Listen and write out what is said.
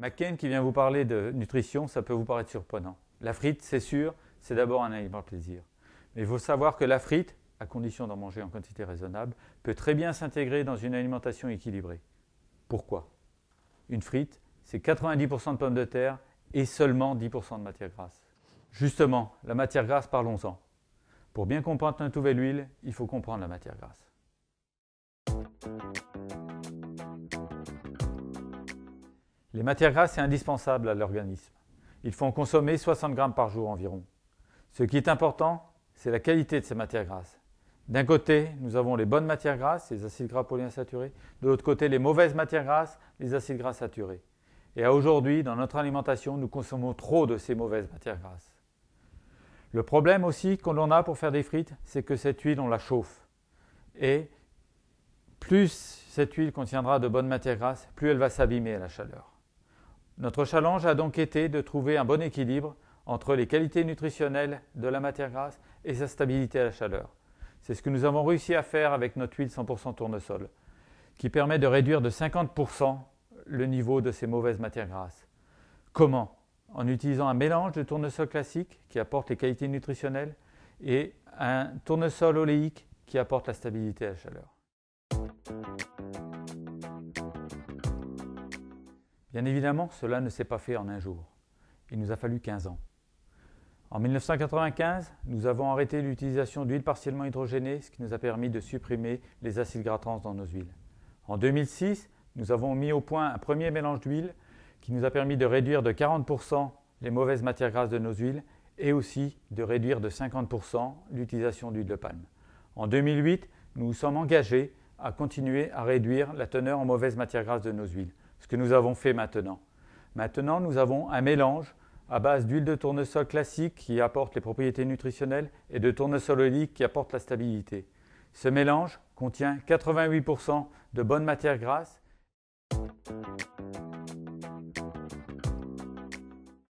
McCain qui vient vous parler de nutrition, ça peut vous paraître surprenant. La frite, c'est sûr, c'est d'abord un aliment plaisir. Mais il faut savoir que la frite, à condition d'en manger en quantité raisonnable, peut très bien s'intégrer dans une alimentation équilibrée. Pourquoi Une frite, c'est 90% de pommes de terre et seulement 10% de matière grasse. Justement, la matière grasse, parlons-en. Pour bien comprendre notre nouvelle huile, il faut comprendre la matière grasse. Les matières grasses sont indispensables à l'organisme. Il faut en consommer 60 grammes par jour environ. Ce qui est important, c'est la qualité de ces matières grasses. D'un côté, nous avons les bonnes matières grasses, les acides gras polyinsaturés. De l'autre côté, les mauvaises matières grasses, les acides gras saturés. Et aujourd'hui, dans notre alimentation, nous consommons trop de ces mauvaises matières grasses. Le problème aussi qu'on en a pour faire des frites, c'est que cette huile, on la chauffe. Et plus cette huile contiendra de bonnes matières grasses, plus elle va s'abîmer à la chaleur. Notre challenge a donc été de trouver un bon équilibre entre les qualités nutritionnelles de la matière grasse et sa stabilité à la chaleur. C'est ce que nous avons réussi à faire avec notre huile 100% tournesol, qui permet de réduire de 50% le niveau de ces mauvaises matières grasses. Comment en utilisant un mélange de tournesol classique qui apporte les qualités nutritionnelles et un tournesol oléique qui apporte la stabilité à la chaleur. Bien évidemment, cela ne s'est pas fait en un jour. Il nous a fallu 15 ans. En 1995, nous avons arrêté l'utilisation d'huiles partiellement hydrogénées, ce qui nous a permis de supprimer les acides gras trans dans nos huiles. En 2006, nous avons mis au point un premier mélange d'huile qui nous a permis de réduire de 40% les mauvaises matières grasses de nos huiles et aussi de réduire de 50% l'utilisation d'huile de palme. En 2008, nous nous sommes engagés à continuer à réduire la teneur en mauvaises matières grasses de nos huiles, ce que nous avons fait maintenant. Maintenant, nous avons un mélange à base d'huile de tournesol classique qui apporte les propriétés nutritionnelles et de tournesol oléique qui apporte la stabilité. Ce mélange contient 88% de bonnes matières grasses.